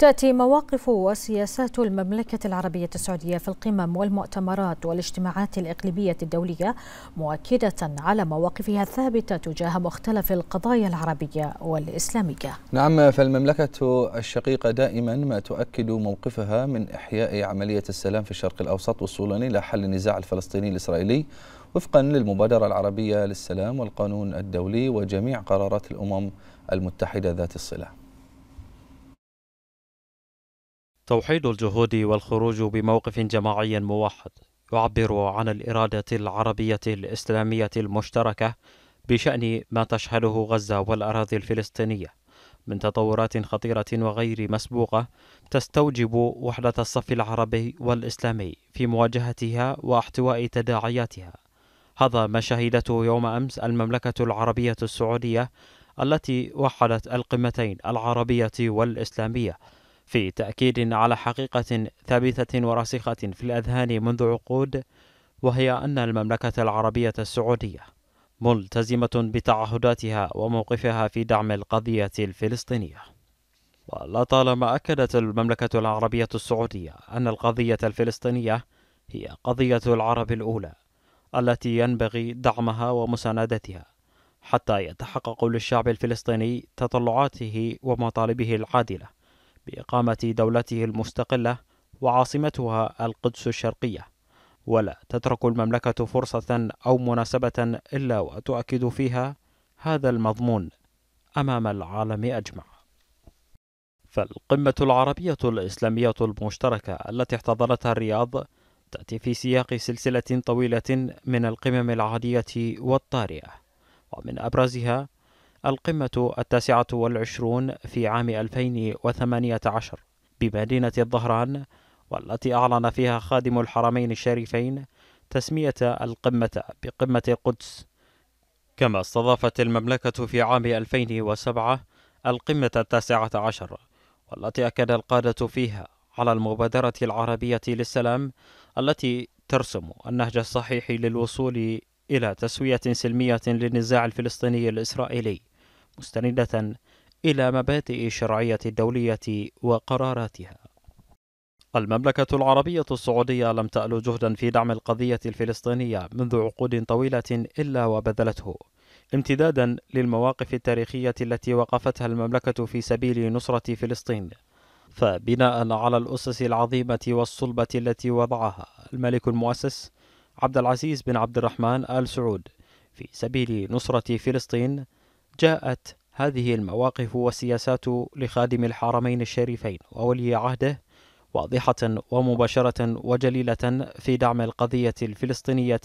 تأتي مواقف وسياسات المملكة العربية السعودية في القمم والمؤتمرات والاجتماعات الإقليمية الدولية مؤكدة على مواقفها الثابتة تجاه مختلف القضايا العربية والإسلامية نعم فالمملكة الشقيقة دائما ما تؤكد موقفها من إحياء عملية السلام في الشرق الأوسط وصولا إلى حل النزاع الفلسطيني الإسرائيلي وفقا للمبادرة العربية للسلام والقانون الدولي وجميع قرارات الأمم المتحدة ذات الصلة توحيد الجهود والخروج بموقف جماعي موحد يعبر عن الإرادة العربية الإسلامية المشتركة بشأن ما تشهده غزة والأراضي الفلسطينية من تطورات خطيرة وغير مسبوقة تستوجب وحدة الصف العربي والإسلامي في مواجهتها واحتواء تداعياتها هذا ما شهدته يوم أمس المملكة العربية السعودية التي وحدت القمتين العربية والإسلامية في تأكيد على حقيقة ثابتة وراسخة في الأذهان منذ عقود وهي أن المملكة العربية السعودية ملتزمة بتعهداتها وموقفها في دعم القضية الفلسطينية ولطالما أكدت المملكة العربية السعودية أن القضية الفلسطينية هي قضية العرب الأولى التي ينبغي دعمها ومساندتها حتى يتحقق للشعب الفلسطيني تطلعاته ومطالبه العادله بإقامة دولته المستقلة وعاصمتها القدس الشرقية ولا تترك المملكة فرصة أو مناسبة إلا وتؤكد فيها هذا المضمون أمام العالم أجمع فالقمة العربية الإسلامية المشتركة التي احتضنتها الرياض تأتي في سياق سلسلة طويلة من القمم العادية والطارئة ومن أبرزها القمة التاسعة والعشرون في عام 2018 بمدينة الظهران والتي أعلن فيها خادم الحرمين الشريفين تسمية القمة بقمة القدس كما استضافت المملكة في عام 2007 القمة التاسعة عشر والتي أكد القادة فيها على المبادرة العربية للسلام التي ترسم النهج الصحيح للوصول إلى تسوية سلمية للنزاع الفلسطيني الإسرائيلي مستندة إلى مبادئ الشرعية الدولية وقراراتها. المملكة العربية السعودية لم تأل جهدا في دعم القضية الفلسطينية منذ عقود طويلة إلا وبذلته، امتدادا للمواقف التاريخية التي وقفتها المملكة في سبيل نصرة فلسطين. فبناء على الأسس العظيمة والصلبة التي وضعها الملك المؤسس عبد العزيز بن عبد الرحمن آل سعود في سبيل نصرة فلسطين جاءت هذه المواقف والسياسات لخادم الحرمين الشريفين وولي عهده واضحة ومباشرة وجليلة في دعم القضية الفلسطينية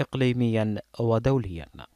إقليميا ودوليا